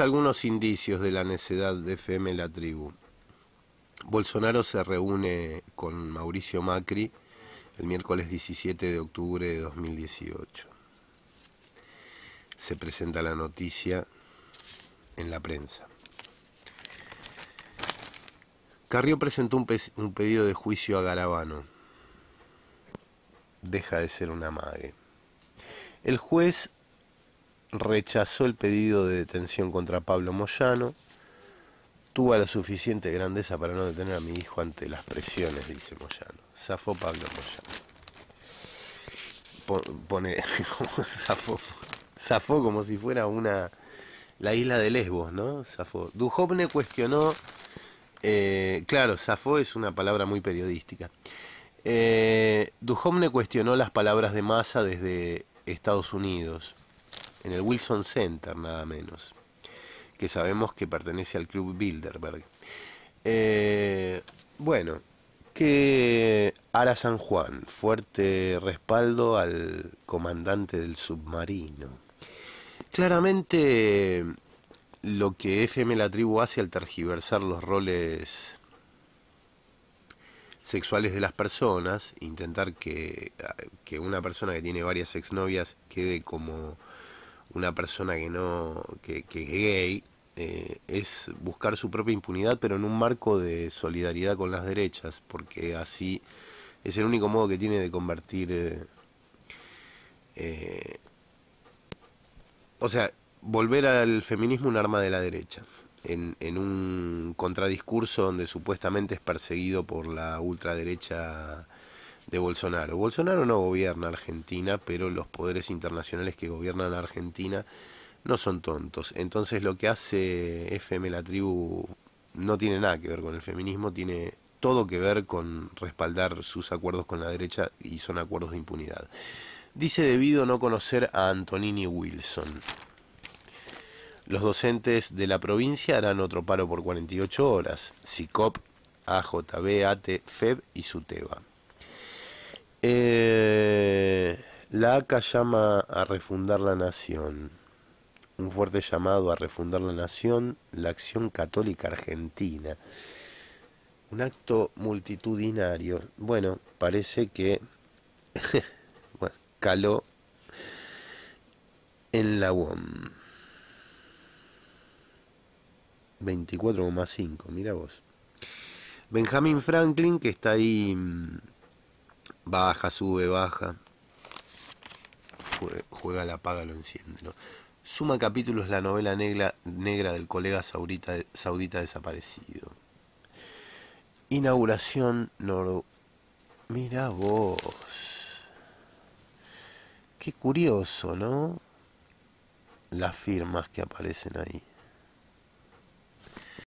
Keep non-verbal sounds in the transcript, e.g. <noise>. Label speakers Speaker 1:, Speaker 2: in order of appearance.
Speaker 1: algunos indicios de la necedad de FM La Tribu. Bolsonaro se reúne con Mauricio Macri el miércoles 17 de octubre de 2018. Se presenta la noticia en la prensa. Carrió presentó un, pedido de juicio a Garabano. Deja de ser una mague. El juez rechazó el pedido de detención contra Pablo Moyano. Tuvo la suficiente grandeza para no detener a mi hijo ante las presiones, dice Moyano. Zafó Pablo Moyano. Pone, <laughs> como zafó, como si fuera una la isla de Lesbos, ¿no? Zafó. Dujovne cuestionó, eh, claro, zafó es una palabra muy periodística. Eh, Dujovne cuestionó las palabras de masa desde Estados Unidos en el Wilson Center nada menos, que sabemos que pertenece al club Bilderberg. Eh, bueno, que Ara San Juan, fuerte respaldo al comandante del submarino. Claramente lo que FM La Tribu hace al tergiversar los roles sexuales de las personas, intentar que, que una persona que tiene varias exnovias quede como una persona que no que, es gay eh, es buscar su propia impunidad, pero en un marco de solidaridad con las derechas, porque así es el único modo que tiene de convertir. Eh, eh, o sea, volver al feminismo un arma de la derecha, en un contradiscurso donde supuestamente es perseguido por la ultraderecha de Bolsonaro. Bolsonaro no gobierna Argentina, pero los poderes internacionales que gobiernan Argentina no son tontos. Entonces lo que hace FM La Tribu no tiene nada que ver con el feminismo, tiene todo que ver con respaldar sus acuerdos con la derecha y son acuerdos de impunidad. Dice debido no conocer a Antonini Wilson. Los docentes de la provincia harán otro paro por 48 horas. SICOP, AJB, ATE, FEB y SUTEBA. Eh, la ACA llama a refundar la nación. Un fuerte llamado a refundar la nación, la acción católica argentina. Un acto multitudinario. Bueno, parece que <laughs> caló en la UOM. 24,5, mira vos. Benjamin Franklin, que está ahí mm, baja, sube, baja, juega la paga, lo enciende. Suma capítulos la novela negra, negra del colega saudita, saudita desaparecido. Inauguración no Mira vos. Qué curioso, ¿no? Las firmas que aparecen ahí.